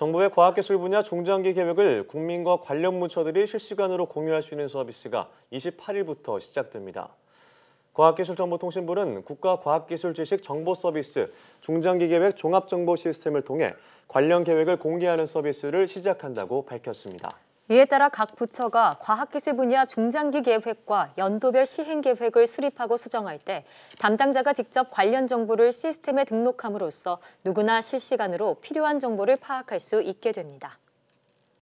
정부의 과학기술 분야 중장기 계획을 국민과 관련 부처들이 실시간으로 공유할 수 있는 서비스가 28일부터 시작됩니다. 과학기술정보통신부는 국가과학기술지식정보서비스 중장기계획 종합정보시스템을 통해 관련 계획을 공개하는 서비스를 시작한다고 밝혔습니다. 이에 따라 각 부처가 과학기술 분야 중장기 계획과 연도별 시행 계획을 수립하고 수정할 때 담당자가 직접 관련 정보를 시스템에 등록함으로써 누구나 실시간으로 필요한 정보를 파악할 수 있게 됩니다.